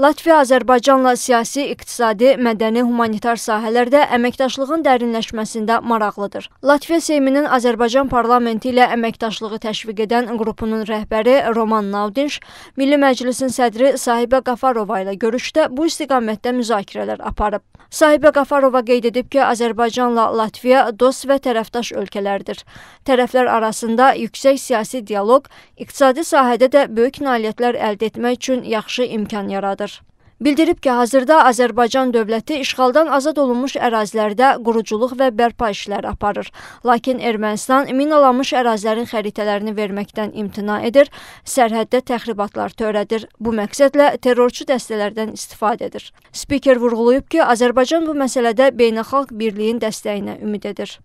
Latviya Azərbaycanla siyasi, iqtisadi, mədəni, humanitar sahələrdə əməkdaşlığın dərinləşməsində maraqlıdır. Latviya Seyminin Azərbaycan parlamenti ilə əməkdaşlığı təşviq edən qrupunun rəhbəri Roman Naudinş Milli Məclisin sədri Sahibə Qafarova ilə görüşdə bu istiqamətdə müzakirələr aparıb. Sahibə Qafarova qeyd edib ki, Azərbaycanla Latviya dost və tərəfdaş ölkələrdir. Tərəflər arasında yüksək siyasi dialoq iqtisadi sahədə də böyük nailiyyətlər əldə etmək üçün yaxşı imkan yaradır aparır. Bildirib ki, hazırda Azərbaycan dövləti işğaldan azad olunmuş ərazilərdə quruculuq və bərpa işləri aparır. Lakin Ermənistan minalanmış ərazilərin xəritələrini verməkdən imtina edir, sərhəddə təxribatlar törədir. Bu məqsədlə terrorçu dəstələrdən istifadə edir. Spiker vurğulayıb ki, Azərbaycan bu məsələdə beynəlxalq birliyin dəstəyinə ümid edir.